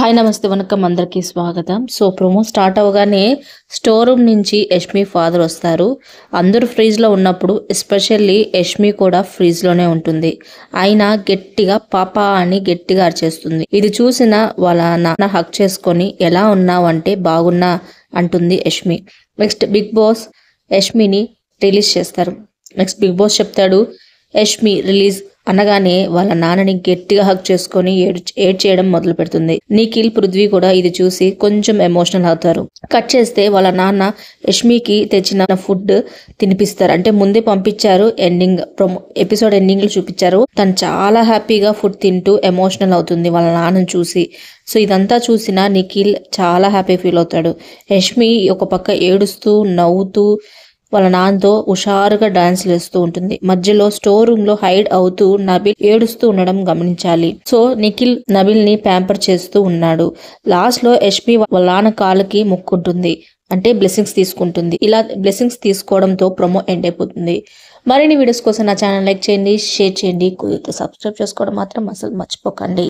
hi నమస్తే వనకం అందరికీ స్వాగతం సో ప్రోమో స్టార్ట్ అవగానే స్టోర్ రూమ్ నుంచి యష్మి ఫాదర్ వస్తారు అందరూ ఫ్రీజ్లో ఉన్నప్పుడు ఎస్పెషల్లీ యష్మి కూడా ఫ్రీజ్లోనే ఉంటుంది ఆయన గట్టిగా పాప అని గట్టిగా అరిచేస్తుంది ఇది చూసిన వాళ్ళ నాన్న హక్ చేసుకొని ఎలా ఉన్నావంటే బాగున్నా అంటుంది యష్మి నెక్స్ట్ బిగ్ బాస్ యష్మిని రిలీజ్ చేస్తారు నెక్స్ట్ బిగ్ బాస్ చెప్తాడు యష్మి రిలీజ్ అనగానే వాళ్ళ నాన్నని గట్టిగా హక్ చేసుకుని ఏడ్ చేయడం మొదలు పెడుతుంది నిఖిల్ పృథ్వీ కూడా ఇది చూసి కొంచెం ఎమోషనల్ అవుతారు కట్ చేస్తే వాళ్ళ నాన్న యష్మికి తెచ్చిన ఫుడ్ తినిపిస్తారు అంటే ముందే పంపించారు ఎండింగ్ ఎపిసోడ్ ఎండింగ్ లో చూపించారు తను చాలా హ్యాపీగా ఫుడ్ తింటూ ఎమోషనల్ అవుతుంది వాళ్ళ నాన్నని చూసి సో ఇదంతా చూసిన నిఖిల్ చాలా హ్యాపీ ఫీల్ అవుతాడు యష్మి ఒక పక్క ఏడుస్తూ నవ్వుతూ వాళ్ళ నాన్నతో హుషారుగా డాన్స్లు వేస్తూ ఉంటుంది మధ్యలో స్టోర్ రూమ్ లో హైడ్ అవుతూ నబిల్ ఏడుస్తూ ఉండడం గమనించాలి సో నిఖిల్ నబిల్ ని ప్యాంపర్ చేస్తూ ఉన్నాడు లాస్ట్ లో యష్మి వాళ్ళ నాన్న కాలుకి మొక్కుంటుంది అంటే బ్లెస్సింగ్స్ తీసుకుంటుంది ఇలా బ్లెస్సింగ్స్ తీసుకోవడంతో ప్రమో ఎండ్ అయిపోతుంది మరిన్ని వీడియోస్ కోసం నా ఛానల్ లైక్ చేయండి షేర్ చేయండి సబ్స్క్రైబ్ చేసుకోవడం మాత్రం అసలు మర్చిపోకండి